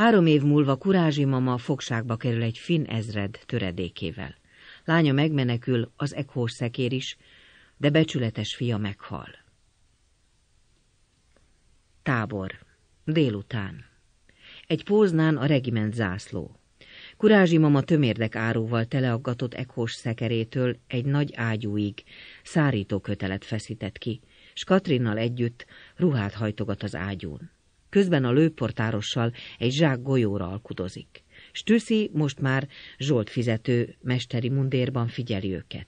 Három év múlva Kurázsi mama fogságba kerül egy finn ezred töredékével. Lánya megmenekül, az ekhós szekér is, de becsületes fia meghal. Tábor. Délután. Egy póznán a regiment zászló. Kurázsi mama tömérdek áróval teleaggatott ekhós szekerétől egy nagy ágyúig, szárító kötelet feszített ki, s Katrinnal együtt ruhát hajtogat az ágyún. Közben a lőportárossal egy zsák golyóra alkudozik. Stüszi most már Zsolt fizető mesteri mundérban figyeli őket.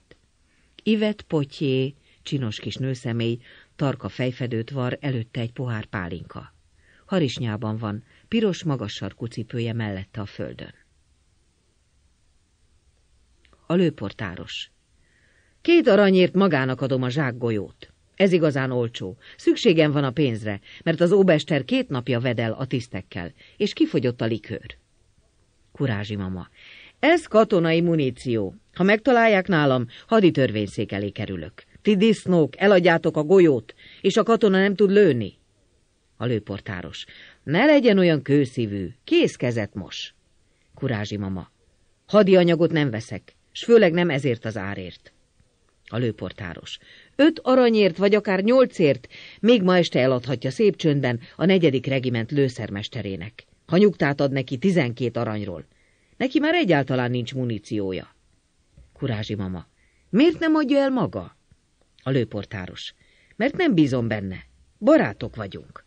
Ivet Potyé, csinos kis nőszemély, tarka fejfedőt var előtte egy pohár pálinka. Harisnyában van, piros magas sarkú cipője mellette a földön. A lőportáros. Két aranyért magának adom a zsák golyót. Ez igazán olcsó. Szükségem van a pénzre, mert az óbester két napja vedel a tisztekkel, és kifogyott a likőr. Kurázsi mama. Ez katonai muníció. Ha megtalálják nálam, haditörvényszék elé kerülök. Ti disznók, eladjátok a golyót, és a katona nem tud lőni. A lőportáros. Ne legyen olyan kőszívű, kezet mos. Kurázsi mama. Hadi anyagot nem veszek, s főleg nem ezért az árért a lőportáros. Öt aranyért, vagy akár nyolcért még ma este eladhatja szép csöndben a negyedik regiment lőszermesterének. Ha nyugtát ad neki tizenkét aranyról. Neki már egyáltalán nincs muníciója. Kurázsi mama. Miért nem adja el maga? A lőportáros. Mert nem bízom benne. Barátok vagyunk.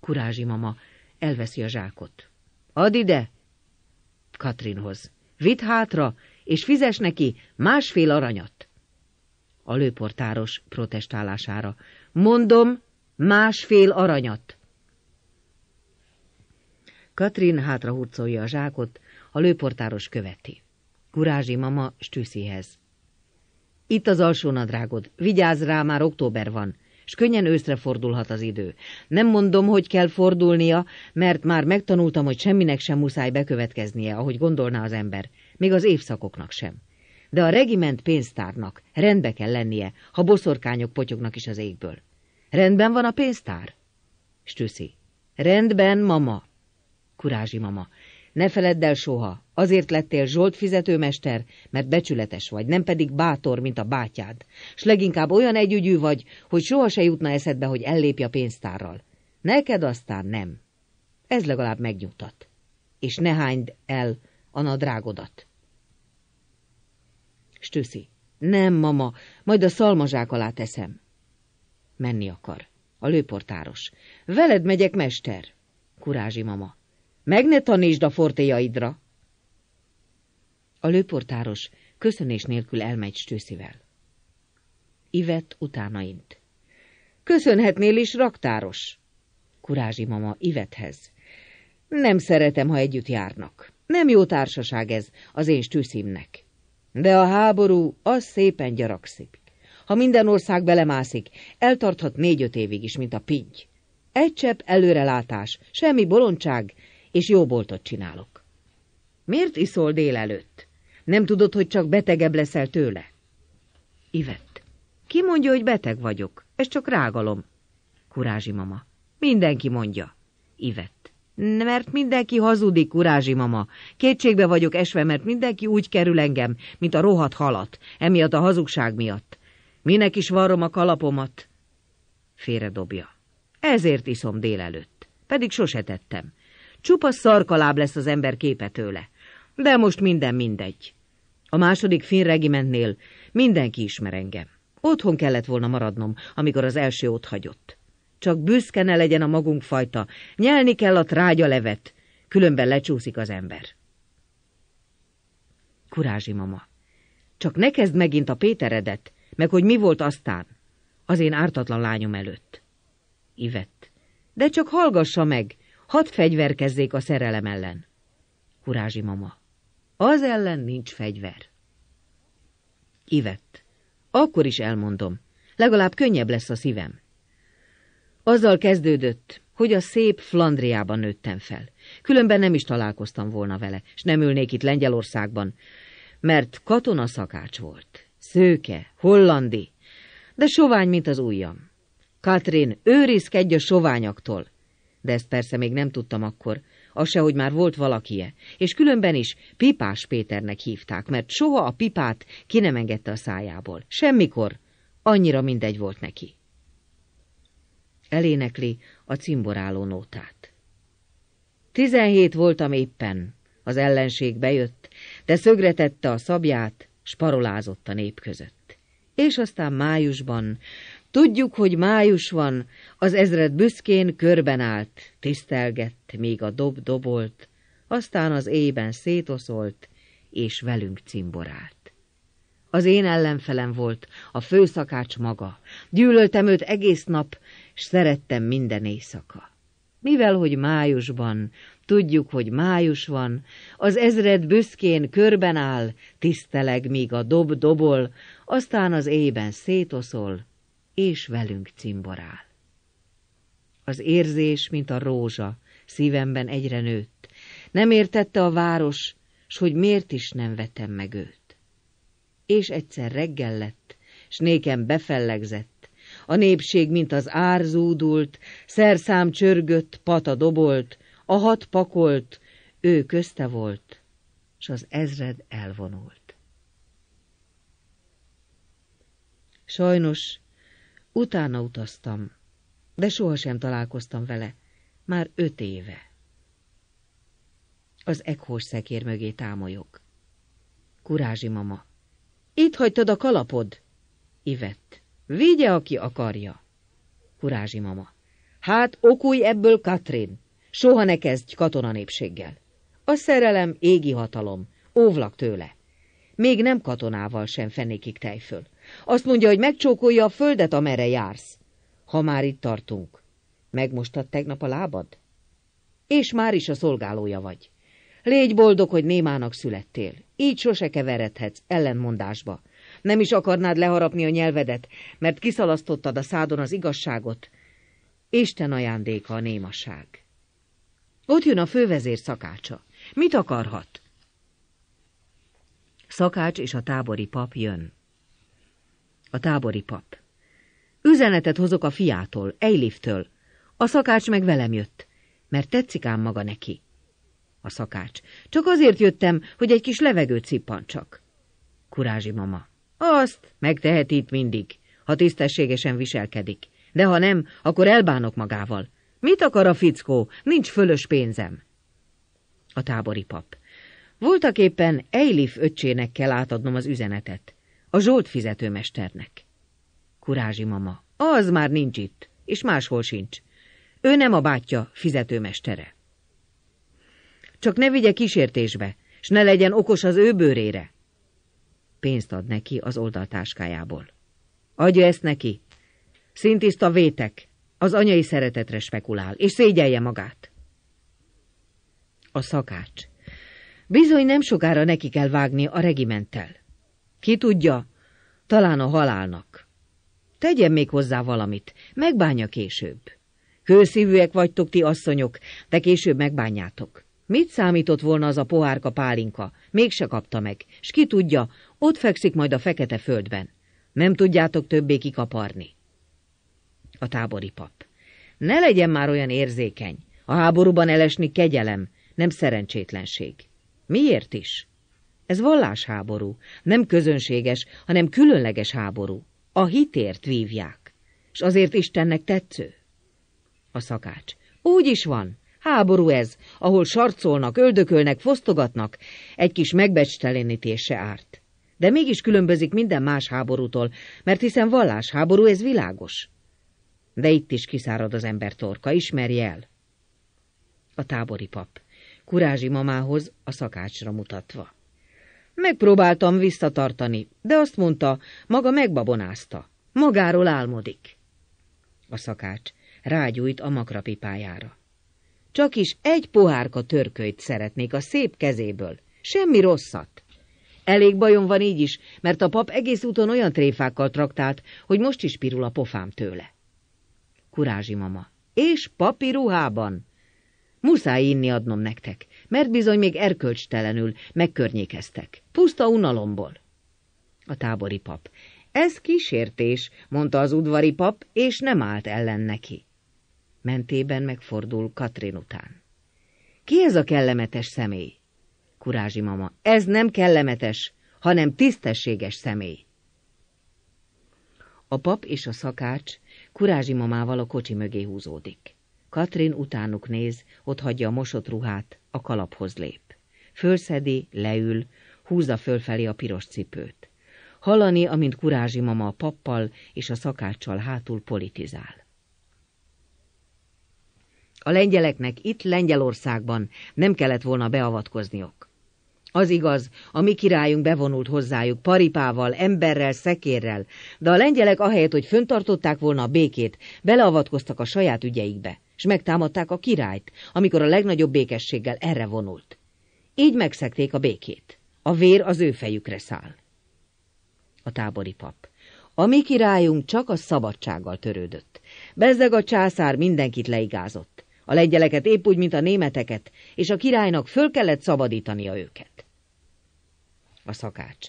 Kurázsi mama elveszi a zsákot. Ad ide! Katrinhoz. Vidd hátra, és fizes neki másfél aranyat a lőportáros protestálására. Mondom, másfél aranyat! Katrin hátrahurcolja a zsákot, a lőportáros követi. Kurázsi mama stűszihez. Itt az alsó nadrágod, vigyázz rá, már október van, és könnyen őszre fordulhat az idő. Nem mondom, hogy kell fordulnia, mert már megtanultam, hogy semminek sem muszáj bekövetkeznie, ahogy gondolná az ember, még az évszakoknak sem de a regiment pénztárnak rendbe kell lennie, ha boszorkányok potyognak is az égből. Rendben van a pénztár? Stüszi. Rendben, mama. Kurázsi mama. Ne feledd el soha, azért lettél Zsolt fizetőmester, mert becsületes vagy, nem pedig bátor, mint a bátyád, s leginkább olyan együgyű vagy, hogy soha se jutna eszedbe, hogy ellépj a pénztárral. Neked aztán nem. Ez legalább megnyugtat. És ne hányd el a nadrágodat. Stüszi. Nem, mama, majd a szalmazsák alá teszem. Menni akar. A lőportáros. Veled megyek, mester. Kurázsi mama. Meg ne tanítsd a fortéjaidra. A lőportáros köszönés nélkül elmegy Stüszivel. Ivet utána int. Köszönhetnél is, raktáros. Kurázsi mama Ivethez. Nem szeretem, ha együtt járnak. Nem jó társaság ez az én stűszimnek. De a háború az szépen gyarakszik. Ha minden ország belemászik, eltarthat négy-öt évig is, mint a pinty. Egy csepp előrelátás, semmi bolondság, és jó boltot csinálok. Miért iszol délelőtt? Nem tudod, hogy csak betegebb leszel tőle? Ivett. Ki mondja, hogy beteg vagyok? Ez csak rágalom. Kurázsi mama. Mindenki mondja. Ivett. Mert mindenki hazudik, kurázsi mama. Kétségbe vagyok esve, mert mindenki úgy kerül engem, mint a rohadt halat, emiatt a hazugság miatt. Minek is varrom a kalapomat? Félre dobja. Ezért iszom délelőtt. Pedig sose tettem. Csupa szarkaláb lesz az ember képe tőle. De most minden mindegy. A második finn regimentnél mindenki ismer engem. Otthon kellett volna maradnom, amikor az első ott hagyott csak büszke ne legyen a magunk fajta. Nyelni kell a trágya levet, különben lecsúszik az ember. Kurázsi mama, csak ne kezd megint a Péteredet, meg hogy mi volt aztán, az én ártatlan lányom előtt. Ivett, de csak hallgassa meg, hadd fegyverkezzék a szerelem ellen. Kurázsi mama, az ellen nincs fegyver. Ivett, akkor is elmondom, legalább könnyebb lesz a szívem. Azzal kezdődött, hogy a szép Flandriában nőttem fel. Különben nem is találkoztam volna vele, és nem ülnék itt Lengyelországban, mert katona szakács volt. Szőke, hollandi, de sovány, mint az ujjam. Katrin, őrizkedj a soványaktól! De ezt persze még nem tudtam akkor, az se, hogy már volt valakie, és különben is Pipás Péternek hívták, mert soha a pipát ki nem engedte a szájából. Semmikor. Annyira mindegy volt neki elénekli a cimboráló nótát. Tizenhét voltam éppen, az ellenség bejött, de szögretette a szabját, sparolázott a nép között. És aztán májusban, tudjuk, hogy május van, az ezred büszkén körben állt, tisztelgett, még a dob dobolt, aztán az éjben szétoszolt, és velünk cimborált. Az én ellenfelem volt, a főszakács maga. Gyűlöltem őt egész nap, s szerettem minden éjszaka. Mivel, hogy májusban, tudjuk, hogy május van, az ezred büszkén körben áll, tiszteleg, míg a dob dobol, aztán az éjben szétoszol, és velünk cimborál. Az érzés, mint a rózsa, szívemben egyre nőtt. Nem értette a város, s hogy miért is nem vetem meg őt. És egyszer reggel lett, s nékem befellegzett, a népség, mint az ár zúdult, szerszám csörgött, pata dobolt, a hat pakolt, ő közte volt, s az ezred elvonult. Sajnos utána utaztam, de sohasem találkoztam vele, már öt éve. Az ekhós szekér mögé támolyok. Kurázsi mama. Itt hagytad a kalapod? Ivett. Vigye, aki akarja. Kurázsi mama. Hát okulj ebből, Katrin. Soha ne kezdj katonanépséggel. A szerelem égi hatalom. Óvlak tőle. Még nem katonával sem fenékig tejföl. Azt mondja, hogy megcsókolja a földet, amerre jársz. Ha már itt tartunk. Megmostad tegnap a lábad? És már is a szolgálója vagy. Légy boldog, hogy némának születtél. Így sose keveredhetsz ellenmondásba. Nem is akarnád leharapni a nyelvedet, mert kiszalasztottad a szádon az igazságot. Isten ajándéka a némaság. Ott jön a fővezér szakácsa. Mit akarhat? Szakács és a tábori pap jön. A tábori pap. Üzenetet hozok a fiától, Eiliftől. A szakács meg velem jött, mert tetszik ám maga neki. A szakács. Csak azért jöttem, hogy egy kis levegőt cippantsak. Kurázsi mama. Azt megteheti itt mindig, ha tisztességesen viselkedik. De ha nem, akkor elbánok magával. Mit akar a fickó? Nincs fölös pénzem. A tábori pap. Voltak éppen Eilif öccsének kell átadnom az üzenetet. A Zsolt fizetőmesternek. Kurázsi mama. Az már nincs itt, és máshol sincs. Ő nem a bátyja fizetőmestere. Csak ne vigye kísértésbe, s ne legyen okos az ő bőrére. Pénzt ad neki az oldaltáskájából. Adja ezt neki! Szintiszta vétek! Az anyai szeretetre spekulál, és szégyelje magát! A szakács. Bizony nem sokára neki kell vágni a regimenttel. Ki tudja, talán a halálnak. Tegyen még hozzá valamit, megbánja később. Kőszívűek vagytok ti asszonyok, de később megbánjátok. Mit számított volna az a pohárka pálinka? Mégse kapta meg, s ki tudja, ott fekszik majd a fekete földben. Nem tudjátok többé kikaparni. A tábori pap. Ne legyen már olyan érzékeny. A háborúban elesni kegyelem, nem szerencsétlenség. Miért is? Ez vallásháború, nem közönséges, hanem különleges háború. A hitért vívják, és azért Istennek tetsző. A szakács. Úgy is van, háború ez, ahol sarcolnak, öldökölnek, fosztogatnak, egy kis megbecstelenítése árt. De mégis különbözik minden más háborútól, mert hiszen vallásháború, ez világos. De itt is kiszárad az ember torka, ismerj el. A tábori pap, kurázsi mamához a szakácsra mutatva. Megpróbáltam visszatartani, de azt mondta, maga megbabonázta. Magáról álmodik. A szakács rágyújt a makrapipájára. Csak is egy pohárka törkölyt szeretnék a szép kezéből, semmi rosszat. Elég bajom van így is, mert a pap egész úton olyan tréfákkal traktált, hogy most is pirul a pofám tőle. Kurázsi mama. És papi ruhában. Muszáj inni adnom nektek, mert bizony még erkölcstelenül megkörnyékeztek. Puszta unalomból. A tábori pap. Ez kísértés, mondta az udvari pap, és nem állt ellen neki. Mentében megfordul Katrin után. Ki ez a kellemetes személy? kurázsi mama. Ez nem kellemetes, hanem tisztességes személy. A pap és a szakács kurázsi mamával a kocsi mögé húzódik. Katrin utánuk néz, ott hagyja a mosott ruhát, a kalaphoz lép. Fölszedi, leül, húzza fölfelé a piros cipőt. Hallani, amint kurázsi mama a pappal és a szakáccsal hátul politizál. A lengyeleknek itt Lengyelországban nem kellett volna beavatkozniok. Az igaz, a mi királyunk bevonult hozzájuk paripával, emberrel, szekérrel, de a lengyelek ahelyett, hogy föntartották volna a békét, beleavatkoztak a saját ügyeikbe, és megtámadták a királyt, amikor a legnagyobb békességgel erre vonult. Így megszekték a békét. A vér az ő fejükre száll. A tábori pap. A mi királyunk csak a szabadsággal törődött. Bezzeg a császár mindenkit leigázott. A lengyeleket épp úgy, mint a németeket, és a királynak föl kellett szabadítania őket a szakács.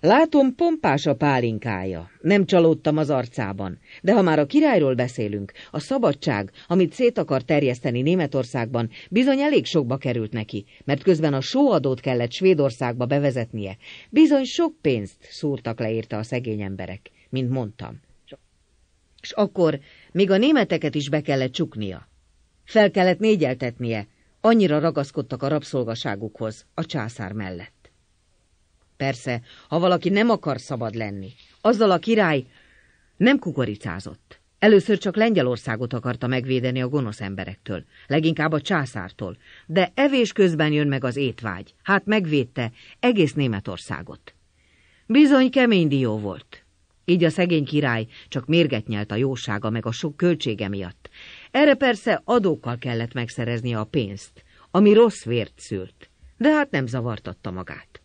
Látom, pompás a pálinkája. Nem csalódtam az arcában. De ha már a királyról beszélünk, a szabadság, amit szét akar terjeszteni Németországban, bizony elég sokba került neki, mert közben a sóadót kellett Svédországba bevezetnie. Bizony sok pénzt szúrtak leírta a szegény emberek, mint mondtam. És akkor még a németeket is be kellett csuknia. Fel kellett négyeltetnie, annyira ragaszkodtak a rabszolgaságukhoz, a császár mellett. Persze, ha valaki nem akar szabad lenni. Azzal a király nem kukoricázott. Először csak Lengyelországot akarta megvédeni a gonosz emberektől, leginkább a császártól, de evés közben jön meg az étvágy, hát megvédte egész Németországot. Bizony kemény dió volt. Így a szegény király csak mérget nyelt a jósága meg a sok költsége miatt. Erre persze adókkal kellett megszereznie a pénzt, ami rossz vért szült, de hát nem zavartatta magát.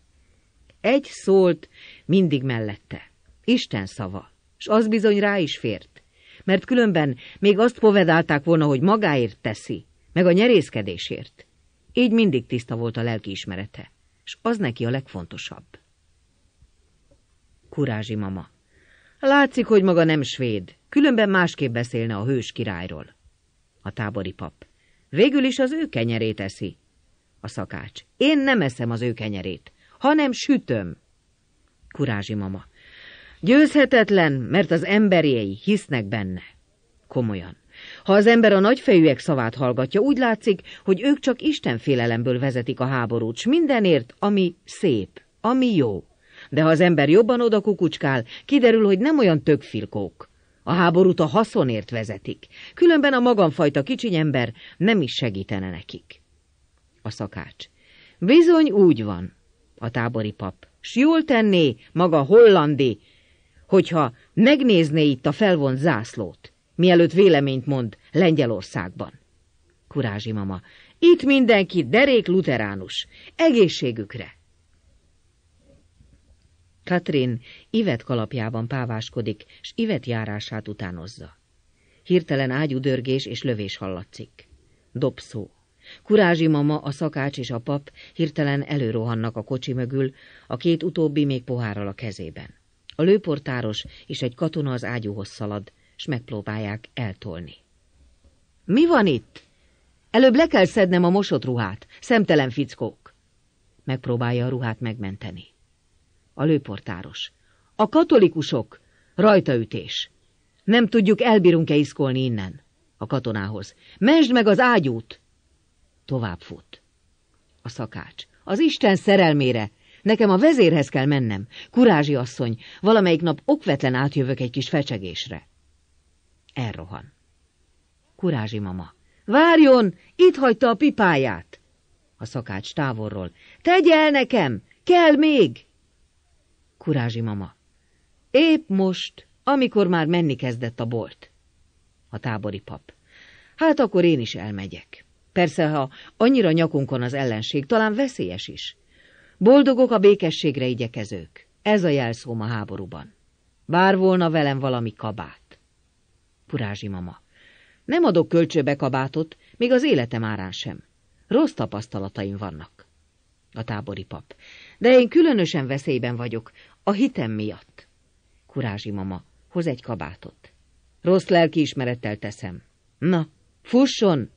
Egy szólt mindig mellette. Isten szava. És az bizony rá is fért. Mert különben még azt povedálták volna, hogy magáért teszi, meg a nyerészkedésért. Így mindig tiszta volt a lelki ismerete, és az neki a legfontosabb. Kurázsi mama. Látszik, hogy maga nem svéd, különben másképp beszélne a hős királyról. A tábori pap. Végül is az ő kenyerét eszi. A szakács. Én nem eszem az ő kenyerét hanem sütöm. Kurázsi mama. Győzhetetlen, mert az emberjei hisznek benne. Komolyan. Ha az ember a nagyfejűek szavát hallgatja, úgy látszik, hogy ők csak istenfélelemből vezetik a háborút, s mindenért, ami szép, ami jó. De ha az ember jobban oda kukucskál, kiderül, hogy nem olyan tökfilkók. A háborút a haszonért vezetik, különben a magamfajta kicsiny ember nem is segítene nekik. A szakács. Bizony úgy van a tábori pap. S jól tenné, maga hollandi, hogyha megnézné itt a felvont zászlót, mielőtt véleményt mond Lengyelországban. Kurázsi mama, itt mindenki derék luteránus, egészségükre! Katrin Ivet kalapjában páváskodik, s Ivet járását utánozza. Hirtelen ágyudörgés és lövés hallatszik. Dobszó. Kurázsi mama, a szakács és a pap hirtelen előrohannak a kocsi mögül, a két utóbbi még pohárral a kezében. A lőportáros és egy katona az ágyúhoz szalad, s megpróbálják eltolni. – Mi van itt? Előbb le kell szednem a mosott ruhát, szemtelen fickók! Megpróbálja a ruhát megmenteni. A lőportáros. A katolikusok! Rajtaütés! Nem tudjuk, elbírunk-e iszkolni innen? A katonához. Mensd meg az ágyút! Tovább fut. A szakács. Az Isten szerelmére! Nekem a vezérhez kell mennem. Kurázsi asszony, valamelyik nap okvetlen átjövök egy kis fecsegésre. Elrohan. Kurázsi mama. Várjon, itt hagyta a pipáját. A szakács távolról. Tegye el nekem, kell még. Kurázsi mama. Épp most, amikor már menni kezdett a bolt. A tábori pap. Hát akkor én is elmegyek. Persze, ha annyira nyakunkon az ellenség, talán veszélyes is. Boldogok a békességre igyekezők. Ez a jelszóm a háborúban. Bár volna velem valami kabát. Purázsi mama. Nem adok kölcsőbe kabátot, még az életem árán sem. Rossz tapasztalataim vannak. A tábori pap. De én különösen veszélyben vagyok, a hitem miatt. Kurázsi mama. Hoz egy kabátot. Rossz lelkiismerettel teszem. Na, fusson!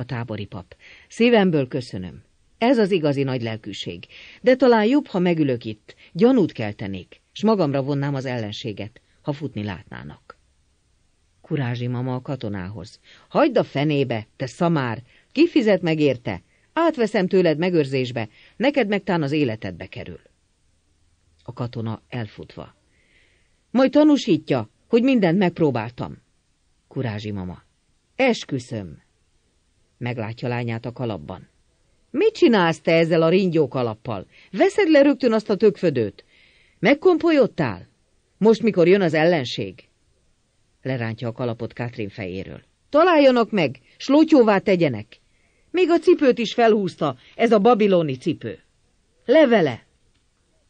a tábori pap. Szívemből köszönöm. Ez az igazi nagy lelkűség. De talán jobb, ha megülök itt. Gyanút keltenék, s magamra vonnám az ellenséget, ha futni látnának. Kurázsi mama a katonához. Hagyd a fenébe, te szamár! Ki fizet meg érte? Átveszem tőled megőrzésbe, neked meg tán az életedbe kerül. A katona elfutva. Majd tanúsítja, hogy mindent megpróbáltam. Kurázsi mama. Esküszöm! Meglátja lányát a kalapban. Mit csinálsz te ezzel a ringyó kalappal? Veszed le rögtön azt a tökfödőt? Megkompolyodtál? Most, mikor jön az ellenség? Lerántja a kalapot Katrin fejéről. Találjanak meg, slótyóvá tegyenek. Még a cipőt is felhúzta, ez a babiloni cipő. Levele!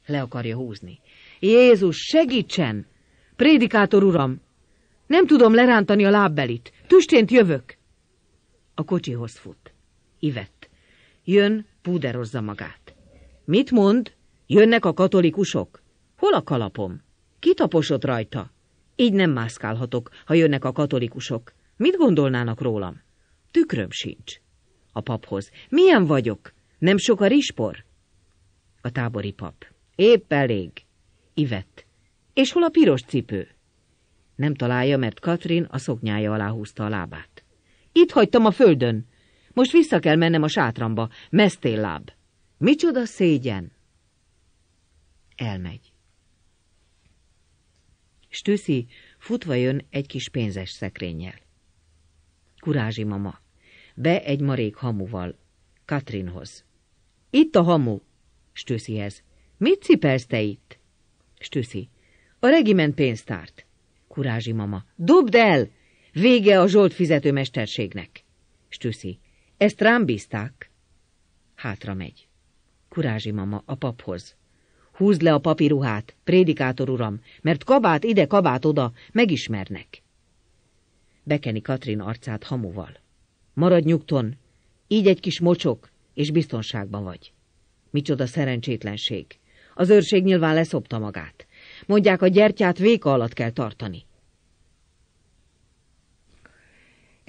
Le akarja húzni. Jézus, segítsen! Prédikátor uram! Nem tudom lerántani a lábbelit. Tüstént jövök! A kocsihoz fut. Ivett. Jön, púderozza magát. Mit mond? Jönnek a katolikusok? Hol a kalapom? Kitaposott rajta. Így nem mászkálhatok, ha jönnek a katolikusok. Mit gondolnának rólam? Tükröm sincs. A paphoz. Milyen vagyok? Nem sok a rispor? A tábori pap. Épp elég. Ivett. És hol a piros cipő? Nem találja, mert Katrin a szoknyája alá húzta a lábát. Itt hagytam a földön. Most vissza kell mennem a sátramba. Mesztélláb. Micsoda szégyen! Elmegy. Stüszi futva jön egy kis pénzes szekrényel. Kurázsi mama. Be egy marék hamuval. Katrinhoz. Itt a hamu. Stüszihez. Mit cipelsz te itt? Stüszi. A regiment pénztárt. Kurázsi mama. Dobd el! Vége a Zsolt fizetőmesterségnek. Stüszi. Ezt rám bízták. Hátra megy. Kurázsi mama a paphoz. Húzd le a papiruhát, prédikátor uram, mert kabát ide, kabát oda, megismernek. Bekeni Katrin arcát hamuval. Maradj nyugton, így egy kis mocsok, és biztonságban vagy. Micsoda szerencsétlenség. Az őrség nyilván leszopta magát. Mondják, a gyertyát véka alatt kell tartani.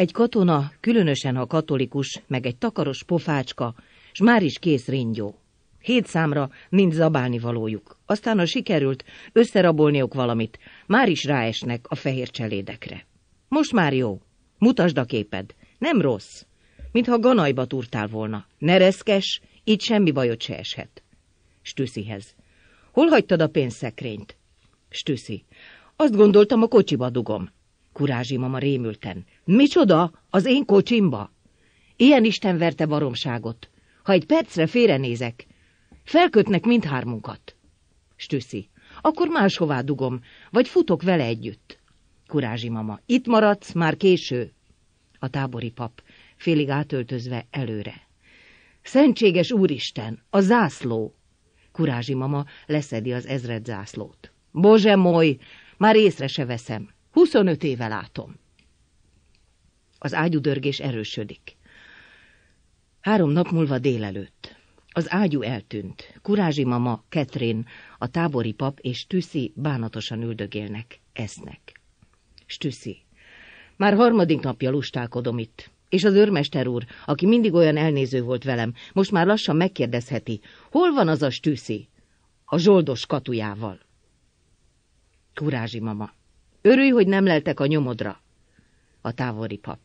Egy katona, különösen ha katolikus, meg egy takaros pofácska, s már is kész ringyó. Hét számra nincs zabálni valójuk. Aztán, ha sikerült, összerabolniuk valamit, már is ráesnek a fehér cselédekre. Most már jó. Mutasd a képed. Nem rossz. Mintha ganajba turtál volna. Ne reszkes, így semmi bajot se eshet. Stüsszihez. Hol hagytad a pénzszekrényt? Stüsszi. Azt gondoltam, a kocsiba dugom. Kurázsi mama rémülten. Micsoda? Az én kocsimba? Ilyen Isten verte baromságot. Ha egy percre félrenézek, felkötnek mindhármunkat. Stüsszi. Akkor máshová dugom, vagy futok vele együtt. Kurázsi mama. Itt maradsz, már késő. A tábori pap, félig átöltözve előre. Szentséges úristen, a zászló! Kurázsi mama leszedi az ezred zászlót. Bozsemoly, már észre se veszem. 25 éve látom. Az ágyudörgés erősödik. Három nap múlva délelőtt. Az ágyú eltűnt. Kurázsi mama, Ketrin, a tábori pap és Tüszi bánatosan üldögélnek, esznek. Stüszi. Már harmadik napja lustálkodom itt. És az őrmester úr, aki mindig olyan elnéző volt velem, most már lassan megkérdezheti, hol van az a Stüszi? A zsoldos katujával. Kurázsi mama. Örülj, hogy nem leltek a nyomodra. A távoli pap.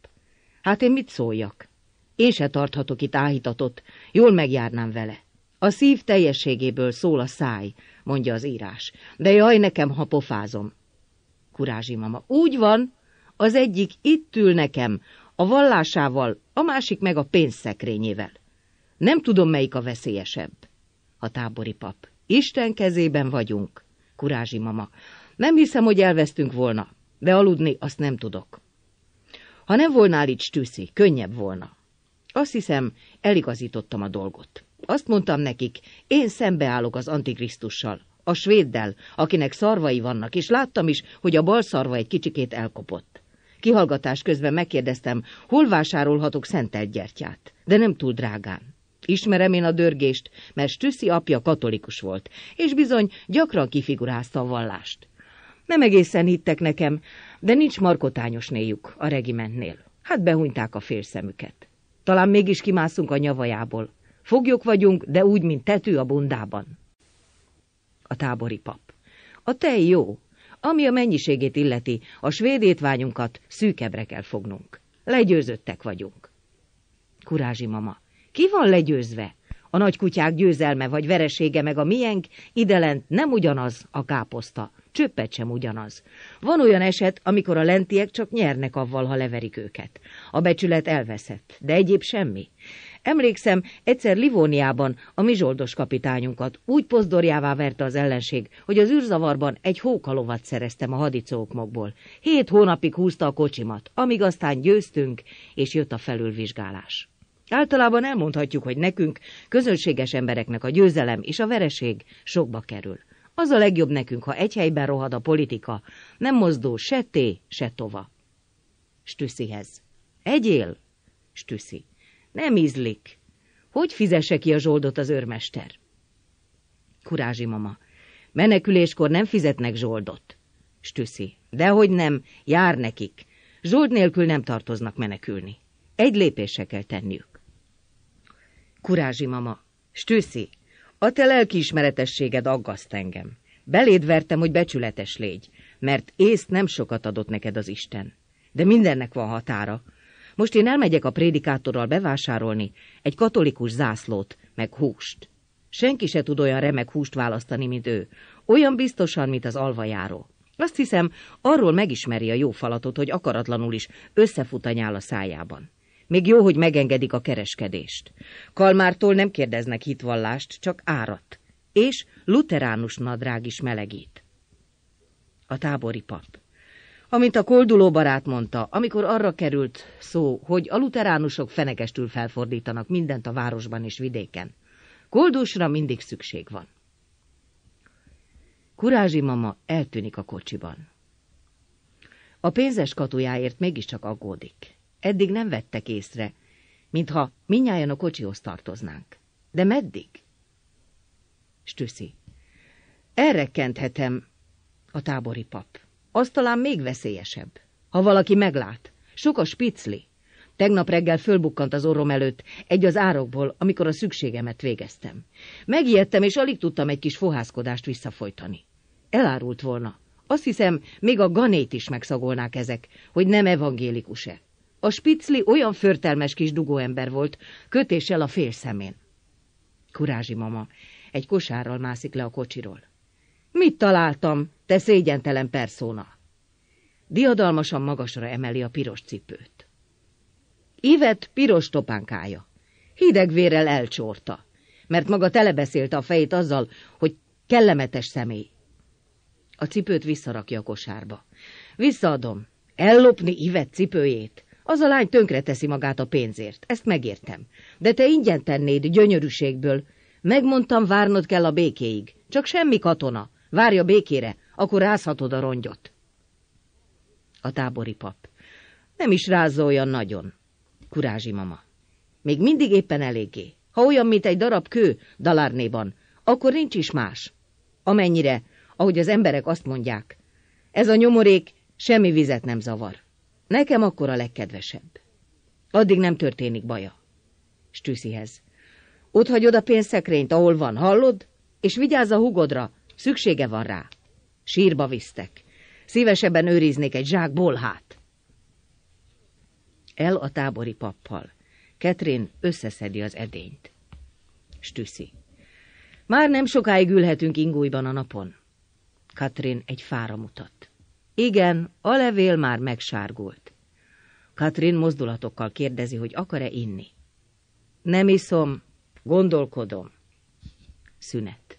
Hát én mit szóljak? Én se tarthatok itt áhítatot, jól megjárnám vele. A szív teljességéből szól a száj, mondja az írás. De jaj nekem, ha pofázom. Kurázsi mama. Úgy van, az egyik itt ül nekem, a vallásával, a másik meg a pénzszekrényével. Nem tudom, melyik a veszélyesebb. A tábori pap. Isten kezében vagyunk. Kurázsi mama. Nem hiszem, hogy elvesztünk volna. de aludni azt nem tudok. Ha nem volnál itt, stűszi, könnyebb volna. Azt hiszem, eligazítottam a dolgot. Azt mondtam nekik, én szembeállok az Antikrisztussal, a svéddel, akinek szarvai vannak, és láttam is, hogy a bal szarva egy kicsikét elkopott. Kihallgatás közben megkérdeztem, hol vásárolhatok szentelt gyertyát, de nem túl drágán. Ismerem én a dörgést, mert Stüsszi apja katolikus volt, és bizony gyakran kifigurázta a vallást. Nem egészen hittek nekem, de nincs markotányos néjuk a regimentnél. Hát behunyták a félszemüket. Talán mégis kimászunk a nyavajából. Foglyok vagyunk, de úgy, mint tető a bundában. A tábori pap. A tej jó. Ami a mennyiségét illeti, a svéd étványunkat szűkebbre kell fognunk. Legyőzöttek vagyunk. Kurázsi mama. Ki van legyőzve? A nagy kutyák győzelme vagy veresége meg a miénk, idelent nem ugyanaz a káposzta. Csöppet sem ugyanaz. Van olyan eset, amikor a lentiek csak nyernek avval, ha leverik őket. A becsület elveszett, de egyéb semmi. Emlékszem, egyszer Livóniában a mi zsoldos kapitányunkat úgy pozdorjává verte az ellenség, hogy az űrzavarban egy hókalovat szereztem a hadicókmokból. Hét hónapig húzta a kocsimat, amíg aztán győztünk, és jött a felülvizsgálás. Általában elmondhatjuk, hogy nekünk, közönséges embereknek a győzelem és a vereség sokba kerül. Az a legjobb nekünk, ha egy helyben rohad a politika, nem mozdul se té, se tova. Stüsszihez. Egyél? Stüsszi. Nem ízlik. Hogy fizesse ki a zsoldot az őrmester? Kurázsi mama. Meneküléskor nem fizetnek zsoldot. Stüsszi. Dehogy nem, jár nekik. Zsold nélkül nem tartoznak menekülni. Egy lépése kell tenniük. Kurázsi mama. Stüsszi, a te lelkiismeretességed aggaszt engem. Beléd vertem, hogy becsületes légy, mert észt nem sokat adott neked az Isten. De mindennek van határa. Most én elmegyek a prédikátorral bevásárolni egy katolikus zászlót, meg húst. Senki se tud olyan remek húst választani, mint ő. Olyan biztosan, mint az alvajáró. Azt hiszem, arról megismeri a jó falatot, hogy akaratlanul is összefut a nyál a szájában. Még jó, hogy megengedik a kereskedést. Kalmártól nem kérdeznek hitvallást, csak árat. És luteránus nadrág is melegít. A tábori pap. Amint a kolduló barát mondta, amikor arra került szó, hogy a luteránusok fenekestül felfordítanak mindent a városban és vidéken. Koldusra mindig szükség van. Kurázsi mama eltűnik a kocsiban. A pénzes katujáért mégiscsak aggódik. Eddig nem vettek észre, mintha minnyáján a kocsihoz tartoznánk. De meddig? Erre kenthetem a tábori pap. Az talán még veszélyesebb. Ha valaki meglát, sok a spicli. Tegnap reggel fölbukkant az orrom előtt, egy az árokból, amikor a szükségemet végeztem. Megijedtem, és alig tudtam egy kis fohászkodást visszafolytani. Elárult volna. Azt hiszem, még a ganét is megszagolnák ezek, hogy nem evangélikus-e. A spicli olyan förtelmes kis dugóember volt, kötéssel a félszemén. Kurázsi mama egy kosárral mászik le a kocsiról. Mit találtam, te szégyentelen perszóna? Diadalmasan magasra emeli a piros cipőt. Ivet piros topánkája. Hideg elcsorta, mert maga telebeszélte a fejét azzal, hogy kellemetes személy. A cipőt visszarakja a kosárba. Visszaadom. Ellopni Ivet cipőjét? Az a lány tönkre teszi magát a pénzért, ezt megértem. De te ingyen tennéd, gyönyörűségből. Megmondtam, várnod kell a békéig. Csak semmi katona. Várja békére, akkor rázhatod a rongyot. A tábori pap. Nem is rázza olyan nagyon. Kurázsi mama. Még mindig éppen eléggé. Ha olyan, mint egy darab kő dalárnéban, akkor nincs is más. Amennyire, ahogy az emberek azt mondják. Ez a nyomorék semmi vizet nem zavar. Nekem akkor a legkedvesebb. Addig nem történik baja. Stűszihez. Ott hagyod a pénzszekrényt, ahol van, hallod? És vigyázz a hugodra, szüksége van rá. Sírba visztek. Szívesebben őriznék egy zsák bolhát. El a tábori pappal. Ketrin összeszedi az edényt. Stüszi. Már nem sokáig ülhetünk ingújban a napon. Katrin egy fára mutat. Igen, a levél már megsárgult. Katrin mozdulatokkal kérdezi, hogy akar-e inni. Nem iszom, gondolkodom. Szünet.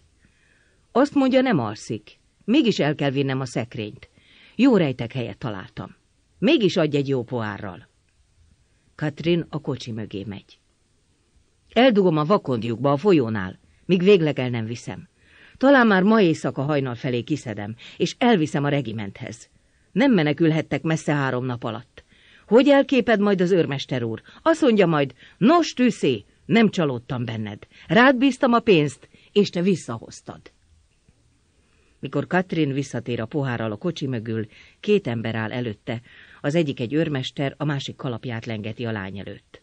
Azt mondja, nem alszik. Mégis el kell vinnem a szekrényt. Jó rejtek helyet találtam. Mégis adj egy jó poárral. Katrin a kocsi mögé megy. Eldugom a vakondjukba a folyónál, míg végleg el nem viszem. Talán már ma éjszaka hajnal felé kiszedem, és elviszem a regimenthez. Nem menekülhettek messze három nap alatt. Hogy elképed majd az őrmester úr? Azt mondja majd, nos, tűszé, nem csalódtam benned. Rád bíztam a pénzt, és te visszahoztad. Mikor Katrin visszatér a pohárral a kocsi mögül, két ember áll előtte, az egyik egy őrmester, a másik kalapját lengeti a lány előtt.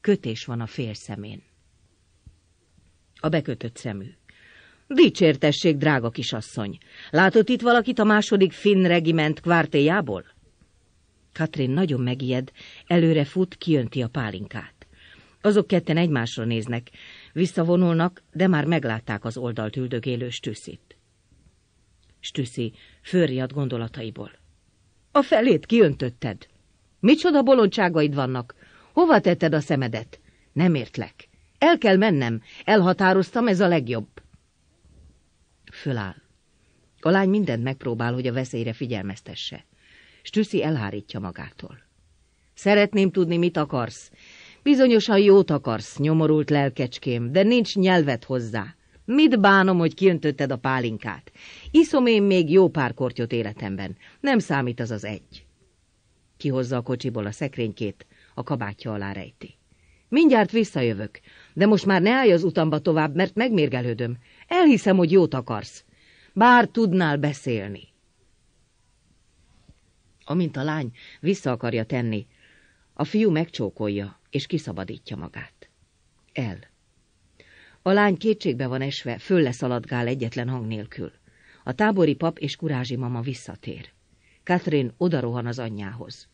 Kötés van a fél szemén. A bekötött szemű. Dicsértessék, drága kisasszony! Látott itt valakit a második finn regiment kvártéjából? Katrin nagyon megijed, előre fut, kijönti a pálinkát. Azok ketten egymásra néznek, visszavonulnak, de már meglátták az oldalt üldögélő Stüsszit. Stüsszi fölriad gondolataiból. A felét kiöntötted. Micsoda bolondságaid vannak? Hova tetted a szemedet? Nem értlek. El kell mennem. Elhatároztam, ez a legjobb föláll. A lány mindent megpróbál, hogy a veszélyre figyelmeztesse. Stüssi elhárítja magától. Szeretném tudni, mit akarsz. Bizonyosan jót akarsz, nyomorult lelkecském, de nincs nyelvet hozzá. Mit bánom, hogy kiöntötted a pálinkát? Iszom én még jó pár kortyot életemben. Nem számít az az egy. Kihozza a kocsiból a szekrénykét, a kabátja alá rejti. Mindjárt visszajövök, de most már ne állj az utamba tovább, mert megmérgelődöm. Elhiszem, hogy jót akarsz, bár tudnál beszélni. Amint a lány vissza akarja tenni, a fiú megcsókolja és kiszabadítja magát. El. A lány kétségbe van esve, föl leszaladgál egyetlen hang nélkül. A tábori pap és kurázsi mama visszatér. Catherine odarohan az anyjához.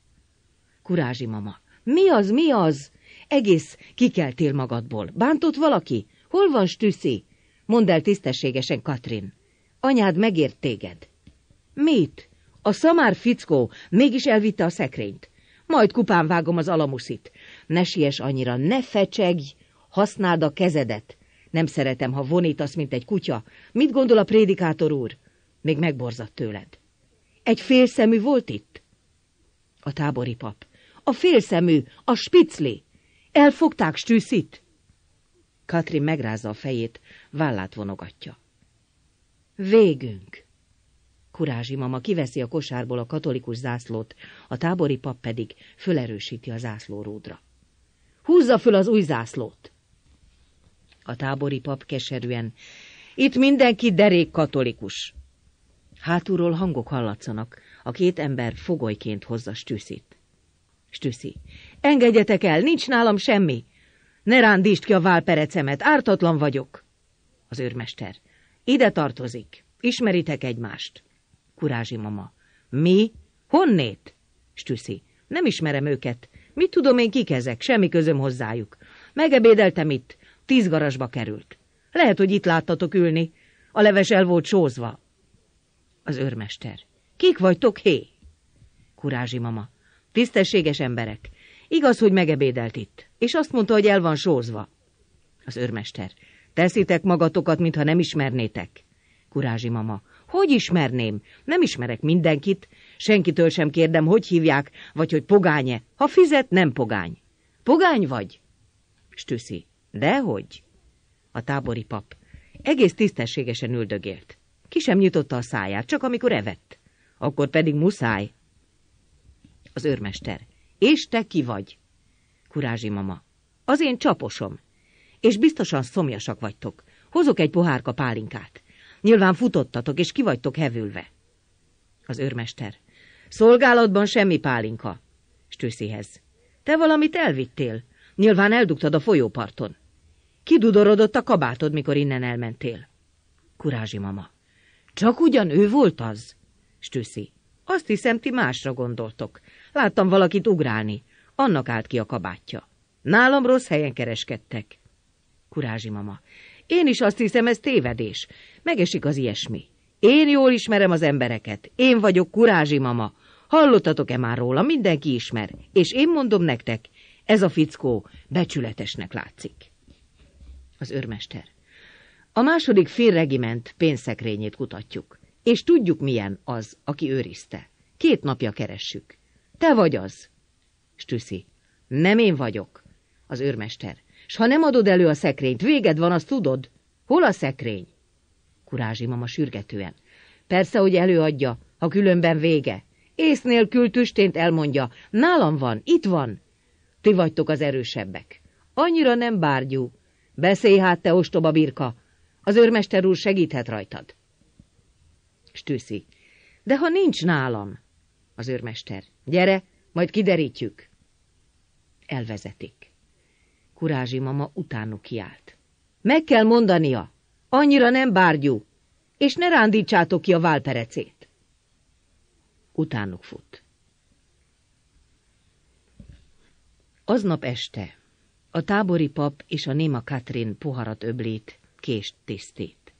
Kurázsi mama. Mi az, mi az? Egész kikeltél magadból. Bántott valaki? Hol van Stüssi? Mondd el tisztességesen, Katrin. Anyád megért téged. Mit? A szamár fickó mégis elvitte a szekrényt. Majd kupán vágom az alamuszit. Ne siess annyira, ne fecsegj, használd a kezedet. Nem szeretem, ha vonítasz, mint egy kutya. Mit gondol a prédikátor úr? Még megborzadt tőled. Egy félszemű volt itt? A tábori pap. A félszemű, a spicli. Elfogták stűszit. Katrin megrázza a fejét, vállát vonogatja. Végünk! Kurázsi mama kiveszi a kosárból a katolikus zászlót, a tábori pap pedig fölerősíti a zászlóródra. Húzza föl az új zászlót! A tábori pap keserűen. Itt mindenki derék katolikus. Hátulról hangok hallatszanak, a két ember fogolyként hozza Stüszit. Stüszi. Engedjetek el, nincs nálam semmi. Ne rándítsd ki a válperecemet, ártatlan vagyok az őrmester. Ide tartozik. Ismeritek egymást. Kurázsi mama. Mi? Honnét? Stüszi. Nem ismerem őket. Mit tudom én, kik ezek? Semmi közöm hozzájuk. Megebédeltem itt. Tíz garasba került. Lehet, hogy itt láttatok ülni. A leves el volt sózva. Az őrmester. Kik vagytok, hé? Kurázsi mama. Tisztességes emberek. Igaz, hogy megebédelt itt, és azt mondta, hogy el van sózva. Az őrmester. Teszitek magatokat, mintha nem ismernétek. Kurázsi mama. Hogy ismerném? Nem ismerek mindenkit. Senkitől sem kérdem, hogy hívják, vagy hogy pogánye. Ha fizet, nem pogány. Pogány vagy? Stüszi. Dehogy? A tábori pap. Egész tisztességesen üldögélt. Ki sem nyitotta a száját, csak amikor evett. Akkor pedig muszáj. Az őrmester. És te ki vagy? Kurázsi mama. Az én csaposom és biztosan szomjasak vagytok. Hozok egy pohárka pálinkát. Nyilván futottatok, és kivagytok hevülve. Az őrmester. Szolgálatban semmi pálinka. Stőszihez. Te valamit elvittél. Nyilván eldugtad a folyóparton. Kidudorodott a kabátod, mikor innen elmentél. Kurázsi mama. Csak ugyan ő volt az? Stőszi. Azt hiszem, ti másra gondoltok. Láttam valakit ugrálni. Annak állt ki a kabátja. Nálam rossz helyen kereskedtek. Kurázsi mama. Én is azt hiszem, ez tévedés. Megesik az ilyesmi. Én jól ismerem az embereket. Én vagyok Kurázsi mama. Hallottatok-e már róla? Mindenki ismer. És én mondom nektek, ez a fickó becsületesnek látszik. Az őrmester. A második félregiment pénzszekrényét kutatjuk, és tudjuk, milyen az, aki őrizte. Két napja keressük. Te vagy az. Stüszi. Nem én vagyok. Az őrmester. S ha nem adod elő a szekrényt, véged van, azt tudod? Hol a szekrény? Kurázsi mama sürgetően. Persze, hogy előadja, ha különben vége. Ész nélkül tüstént elmondja. Nálam van, itt van. Ti vagytok az erősebbek. Annyira nem bárgyú. Beszélj hát, te ostoba birka. Az őrmester úr segíthet rajtad. Stűszi. De ha nincs nálam? Az őrmester. Gyere, majd kiderítjük. Elvezetik. Kurázsi mama utánuk kiált. Meg kell mondania, annyira nem bárgyú, és ne rándítsátok ki a válperecét. Utánuk fut. Aznap este a tábori pap és a néma Katrin poharat öblít kést tisztít.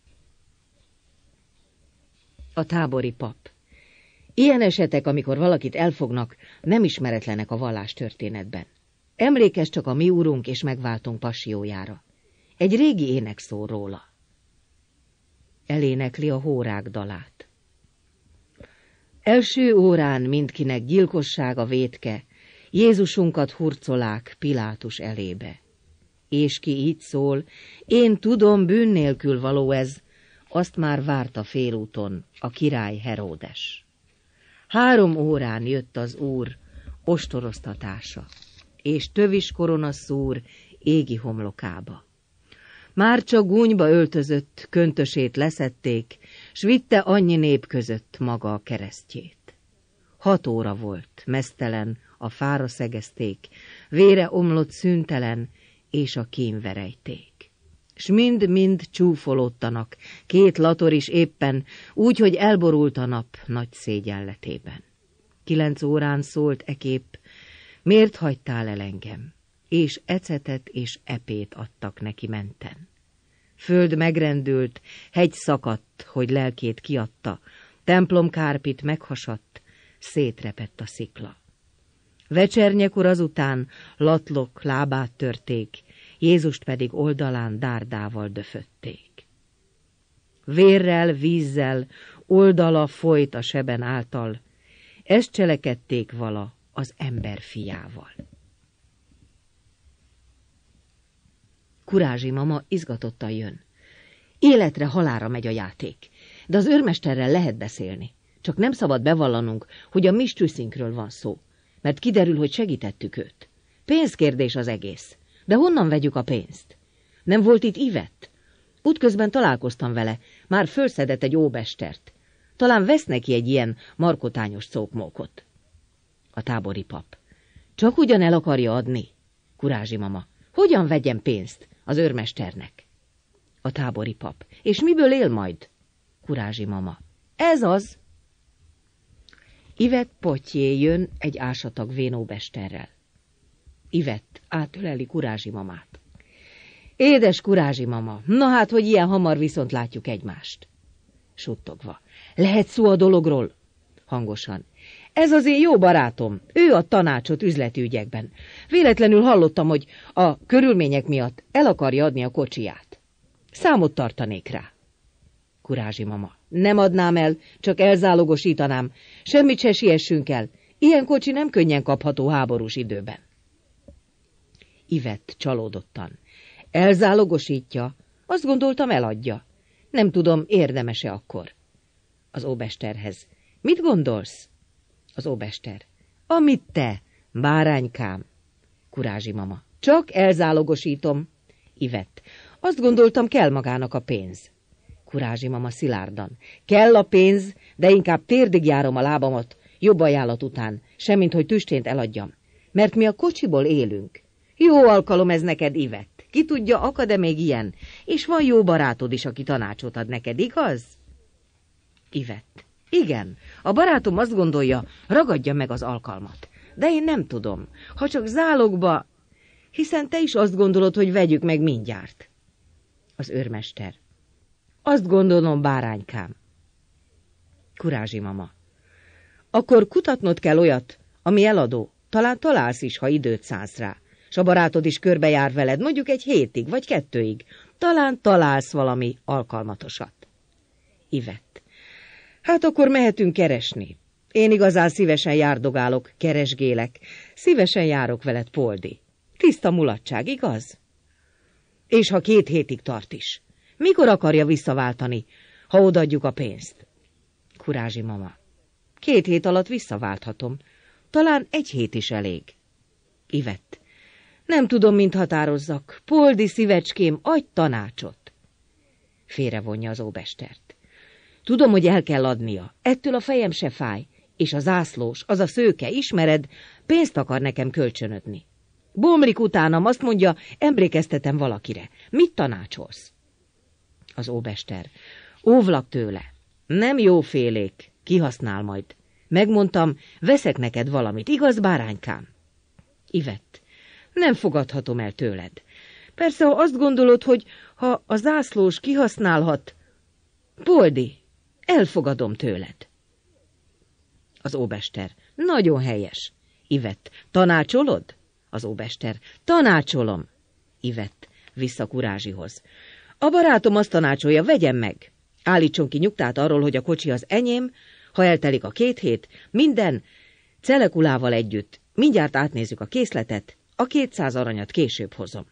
A tábori pap. Ilyen esetek, amikor valakit elfognak, nem ismeretlenek a vallás történetben. Emlékes csak a mi úrunk és megváltunk pasiójára, Egy régi ének szól róla. Elénekli a hórák dalát. Első órán mindkinek gyilkossága vétke, Jézusunkat hurcolák Pilátus elébe. És ki így szól, én tudom, bűn nélkül való ez, azt már várta félúton a király Heródes. Három órán jött az úr ostoroztatása és tövis korona szúr égi homlokába. Már csak gúnyba öltözött, köntösét leszették, s vitte annyi nép között maga a keresztjét. Hat óra volt, mesztelen, a fára szegezték, vére omlott szüntelen, és a verejték. S mind-mind csúfolódtanak, két lator is éppen, úgy, hogy elborult a nap nagy szégyenletében. Kilenc órán szólt ekép, Miért hagytál el engem? És ecetet és epét adtak neki menten. Föld megrendült, hegy szakadt, hogy lelkét kiadta, templom kárpit meghasadt, szétrepett a szikla. Vecsernyekor azután latlok lábát törték, Jézust pedig oldalán dárdával döfötték. Vérrel, vízzel, oldala folyt a seben által, ezt cselekedték vala, az ember fiával. Kurázsi mama izgatottan jön. Életre halára megy a játék, de az őrmesterrel lehet beszélni. Csak nem szabad bevallanunk, hogy a mistűszinkről van szó, mert kiderül, hogy segítettük őt. Pénzkérdés az egész. De honnan vegyük a pénzt? Nem volt itt Ivett? Útközben találkoztam vele, már fölszedett egy óbestert. Talán vesz neki egy ilyen markotányos szókmókot a tábori pap. Csak ugyan el akarja adni? Kurázsi mama. Hogyan vegyem pénzt az őrmesternek? A tábori pap. És miből él majd? Kurázsi mama. Ez az! Ivett Potyé jön egy ásatag vénóbesterrel. Ivett átöleli Kurázsi mamát. Édes Kurázsi mama, na hát, hogy ilyen hamar viszont látjuk egymást. Suttogva. Lehet szó a dologról? Hangosan. Ez az én jó barátom. Ő a tanácsot üzleti ügyekben. Véletlenül hallottam, hogy a körülmények miatt el akarja adni a kocsiját. Számot tartanék rá. Kurázsi mama. Nem adnám el, csak elzálogosítanám. Semmit se siessünk el. Ilyen kocsi nem könnyen kapható háborús időben. Ivett csalódottan. Elzálogosítja? Azt gondoltam, eladja. Nem tudom, érdemese akkor. Az óbesterhez. Mit gondolsz? Az óbester. Amit te, báránykám. Kurázsi mama. Csak elzálogosítom. Ivett. Azt gondoltam, kell magának a pénz. Kurázsi mama szilárdan. Kell a pénz, de inkább térdig járom a lábamat, jobb ajánlat után, semmint, hogy tüstént eladjam. Mert mi a kocsiból élünk. Jó alkalom ez neked, Ivett. Ki tudja, akad-e még ilyen? És van jó barátod is, aki tanácsot ad neked, igaz? Ivett. Igen, a barátom azt gondolja, ragadja meg az alkalmat. De én nem tudom. Ha csak zálogba... Hiszen te is azt gondolod, hogy vegyük meg mindjárt. Az őrmester. Azt gondolom, báránykám. Kurázsi mama. Akkor kutatnod kell olyat, ami eladó. Talán találsz is, ha időt szánsz rá. S a barátod is körbejár veled, mondjuk egy hétig vagy kettőig. Talán találsz valami alkalmatosat. Ivet. Hát akkor mehetünk keresni. Én igazán szívesen járdogálok, keresgélek. Szívesen járok veled, Poldi. Tiszta mulatság, igaz? És ha két hétig tart is. Mikor akarja visszaváltani, ha odaadjuk a pénzt? Kurázsi mama. Két hét alatt visszaválthatom. Talán egy hét is elég. Ivett. Nem tudom, mint határozzak. Poldi szívecském, adj tanácsot. Félrevonja az óbestert. Tudom, hogy el kell adnia. Ettől a fejem se fáj. És a zászlós, az a szőke, ismered, pénzt akar nekem kölcsönödni. Bomlik utánam, azt mondja, emlékeztetem valakire. Mit tanácsolsz? Az óbester. Óvlak tőle. Nem jó félék. Kihasznál majd. Megmondtam, veszek neked valamit, igaz, báránykám? Ivett. Nem fogadhatom el tőled. Persze, ha azt gondolod, hogy ha a zászlós kihasználhat... Poldi, Elfogadom tőled. Az óbester. Nagyon helyes. Ivett. Tanácsolod? Az óbester. Tanácsolom. Ivett. Vissza Kurázsihoz. A barátom azt tanácsolja, vegyem meg. Állítson ki nyugtát arról, hogy a kocsi az enyém, ha eltelik a két hét, minden celekulával együtt. Mindjárt átnézzük a készletet, a kétszáz aranyat később hozom.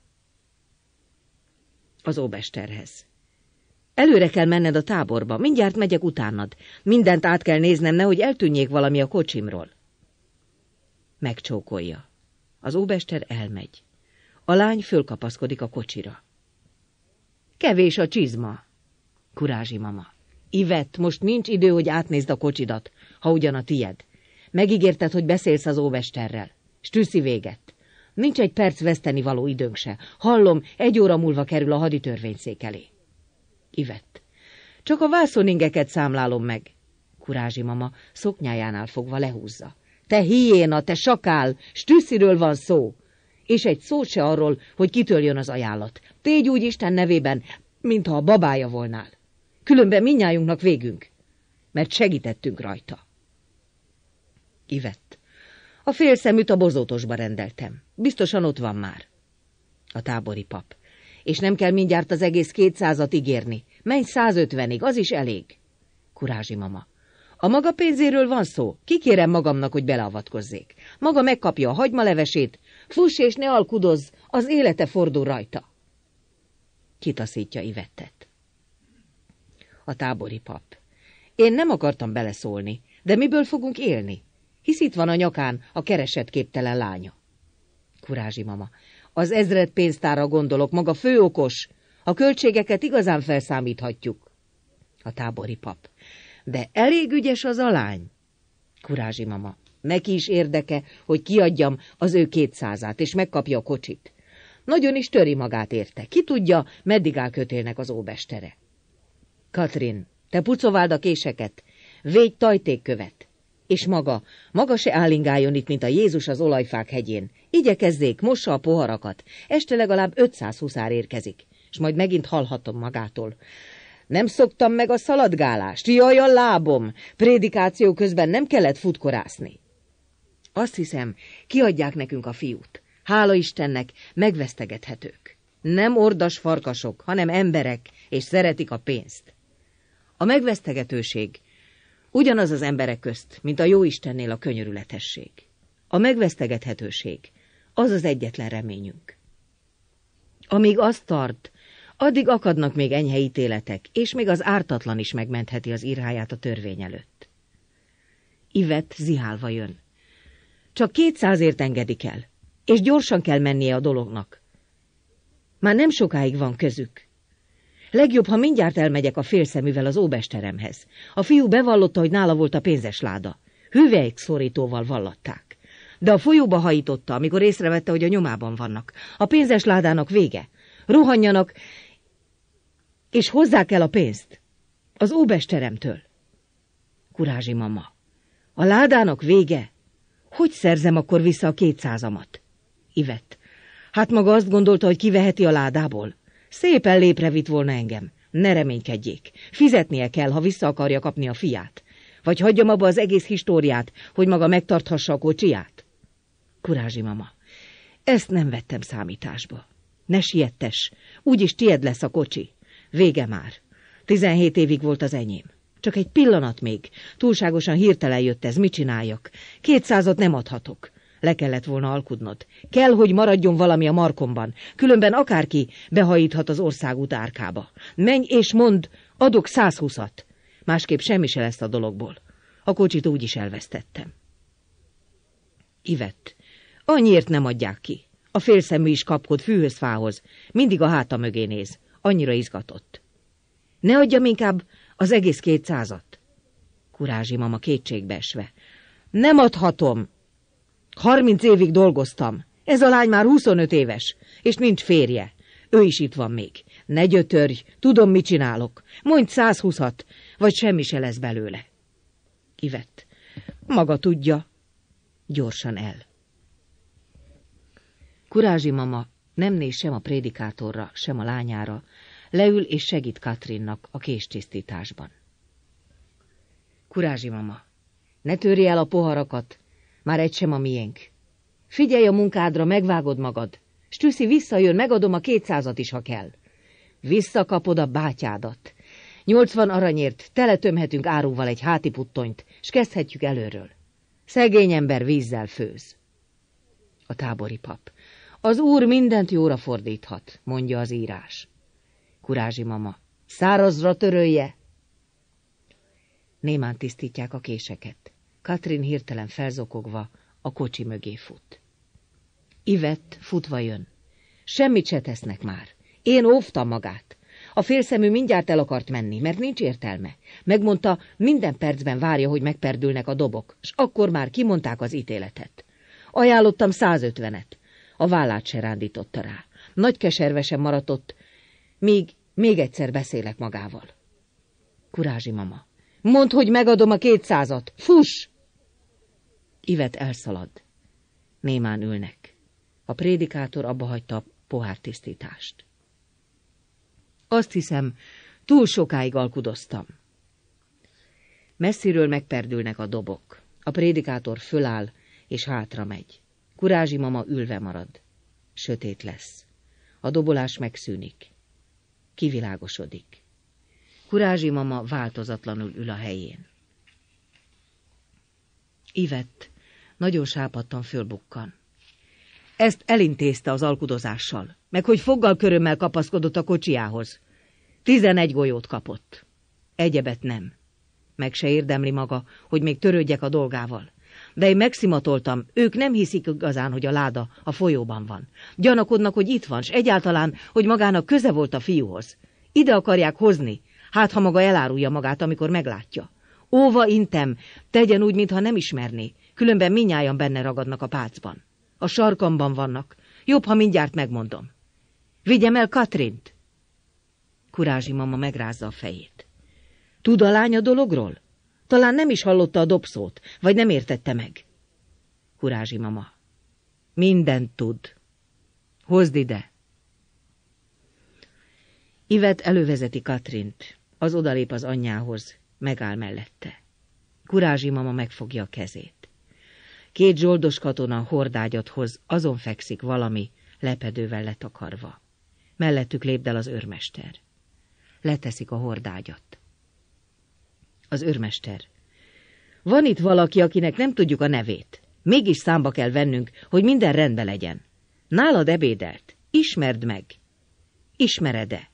Az óbesterhez. Előre kell menned a táborba, mindjárt megyek utánad. Mindent át kell néznem, nehogy eltűnjék valami a kocsimról. Megcsókolja. Az óbester elmegy. A lány fölkapaszkodik a kocsira. Kevés a csizma, kurázsi mama. Ivett, most nincs idő, hogy átnézd a kocsidat, ha ugyan a tied. Megígérted, hogy beszélsz az óvesterrel. Stűszi véget. Nincs egy perc veszteni való időnk se. Hallom, egy óra múlva kerül a haditörvényszék elé ivett. Csak a vászoningeket számlálom meg. Kurázsi mama szoknyájánál fogva lehúzza. Te hiéna, te sakál, stűsziről van szó! És egy szó se arról, hogy kitől jön az ajánlat. Tégy úgy Isten nevében, mintha a babája volnál. Különben minnyájunknak végünk, mert segítettünk rajta. Ivett. A félszeműt a bozótosba rendeltem. Biztosan ott van már. A tábori pap és nem kell mindjárt az egész kétszázat ígérni. Menj 150-ig, az is elég. Kurázsi mama. A maga pénzéről van szó. Kikérem magamnak, hogy beleavatkozzék. Maga megkapja a hagymalevesét. Fuss és ne alkudozz, az élete fordul rajta. Kitaszítja Ivettet. A tábori pap. Én nem akartam beleszólni, de miből fogunk élni? Hisz itt van a nyakán a keresett képtelen lánya. Kurázsi mama. Az ezred pénztára gondolok, maga főokos. A költségeket igazán felszámíthatjuk. A tábori pap. De elég ügyes az a lány. Kurázsi mama. Neki is érdeke, hogy kiadjam az ő kétszázát, és megkapja a kocsit. Nagyon is töri magát érte. Ki tudja, meddig áll kötélnek az óbestere. Katrin, te pucováld a késeket. Védj tajtékkövet. És maga, maga se állingáljon itt, mint a Jézus az olajfák hegyén. Igyekezzék, mossa a poharakat. Este legalább 500 huszár érkezik, és majd megint hallhatom magától. Nem szoktam meg a szaladgálást, jaj a lábom! Prédikáció közben nem kellett futkorászni. Azt hiszem, kiadják nekünk a fiút. Hála Istennek, megvesztegethetők. Nem ordas farkasok, hanem emberek, és szeretik a pénzt. A megvesztegetőség Ugyanaz az emberek közt, mint a jó istennél a könyörületesség. A megvesztegethetőség, az az egyetlen reményünk. Amíg azt tart, addig akadnak még enyhe ítéletek, és még az ártatlan is megmentheti az irháját a törvény előtt. Ivet zihálva jön. Csak kétszázért engedik el, és gyorsan kell mennie a dolognak. Már nem sokáig van közük. Legjobb, ha mindjárt elmegyek a félszeművel az óbesteremhez. A fiú bevallotta, hogy nála volt a pénzes láda. Hüvelyk szorítóval vallatták. De a folyóba hajította, amikor észrevette, hogy a nyomában vannak. A pénzes ládának vége. Rohanjanak, és hozzák el a pénzt. Az óbesteremtől. Kurázsi mama. A ládának vége? Hogy szerzem akkor vissza a kétszázamat? Ivett. Hát maga azt gondolta, hogy kiveheti a ládából. Szépen lépre vitt volna engem. Ne reménykedjék. Fizetnie kell, ha vissza akarja kapni a fiát. Vagy hagyjam abba az egész históriát, hogy maga megtarthassa a kocsiját. Kurázsi mama, ezt nem vettem számításba. Ne siettes, úgyis tied lesz a kocsi. Vége már. Tizenhét évig volt az enyém. Csak egy pillanat még. Túlságosan hirtelen jött ez, mit csináljak? Kétszázat nem adhatok. Le kellett volna alkudnod. Kell, hogy maradjon valami a markomban. Különben akárki behajíthat az országút árkába. Menj és mondd, adok 120 Másképp semmi se lesz a dologból. A kocsit úgy is elvesztettem. Ivett. Annyiért nem adják ki. A félszemű is kapkod fűhöz fához. Mindig a háta mögé néz. Annyira izgatott. Ne adjam inkább az egész kétszázat. Kurázsi mama esve. Nem adhatom, Harminc évig dolgoztam. Ez a lány már 25 éves, és nincs férje. Ő is itt van még. Ne gyötörj, tudom, mit csinálok. Mondj 120 vagy semmi se lesz belőle. Kivett. Maga tudja. Gyorsan el. Kurázsi mama nem néz sem a prédikátorra, sem a lányára, leül és segít Katrinnak a késtisztításban. Kurázsi mama, ne törj el a poharakat, már egy sem a miénk. Figyelj a munkádra, megvágod magad. Stüsszi visszajön, megadom a kétszázat is, ha kell. Visszakapod a bátyádat. Nyolcvan aranyért teletömhetünk áruval egy háti puttonyt, s kezdhetjük előről. Szegény ember vízzel főz. A tábori pap. Az úr mindent jóra fordíthat, mondja az írás. Kurázsi mama. Szárazra törölje! Némán tisztítják a késeket. Katrin hirtelen felzokogva a kocsi mögé fut. Ivett futva jön. Semmit se tesznek már. Én óvtam magát. A félszemű mindjárt el akart menni, mert nincs értelme. Megmondta, minden percben várja, hogy megperdülnek a dobok, s akkor már kimondták az ítéletet. Ajánlottam 150-et. A vállát se rándította rá. Nagy keservesen maradt ott, míg még egyszer beszélek magával. Kurázsi mama. Mondd, hogy megadom a kétszázat. Fuss! Ivet elszalad. Némán ülnek. A prédikátor abbahagyta a pohártisztítást. Azt hiszem, túl sokáig alkudoztam. Messziről megperdülnek a dobok. A prédikátor föláll, és hátra megy. Kurázsi mama ülve marad. Sötét lesz. A dobolás megszűnik. Kivilágosodik. Kurázsi mama változatlanul ül a helyén. Ivett nagyon sápadtan fölbukkan. Ezt elintézte az alkudozással, meg hogy foggal körömmel kapaszkodott a kocsiához. Tizenegy golyót kapott. Egyebet nem. Meg se érdemli maga, hogy még törődjek a dolgával. De én megszimatoltam, ők nem hiszik igazán, hogy a láda a folyóban van. Gyanakodnak, hogy itt van, s egyáltalán, hogy magának köze volt a fiúhoz. Ide akarják hozni, hát ha maga elárulja magát, amikor meglátja. Óva intem, tegyen úgy, mintha nem ismerné, különben minnyájan benne ragadnak a pálcban. A sarkamban vannak. Jobb, ha mindjárt megmondom. Vigyem el Katrint! Kurázsi mama megrázza a fejét. Tud a lány a dologról? Talán nem is hallotta a dobszót, vagy nem értette meg. Kurázsi mama. Mindent tud. Hozd ide! Ivet elővezeti Katrint. Az odalép az anyjához, megáll mellette. Kurázsi mama megfogja a kezét. Két zsoldos katona hordágyat hoz, azon fekszik valami, lepedővel letakarva. Mellettük lépdel az őrmester. Leteszik a hordágyat. Az őrmester. Van itt valaki, akinek nem tudjuk a nevét. Mégis számba kell vennünk, hogy minden rendben legyen. Nálad ebédelt. Ismerd meg. Ismered-e?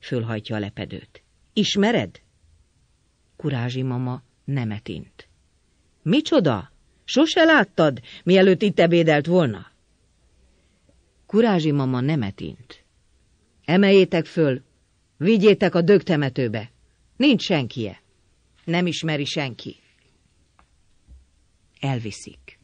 Fölhajtja a lepedőt. Ismered? Kurázsi mama nemetint. Micsoda? Sose láttad, mielőtt itt ebédelt volna? Kurázsi mama nemetint. Emeljétek föl, vigyétek a dögtemetőbe. Nincs senkie. Nem ismeri senki. Elviszik.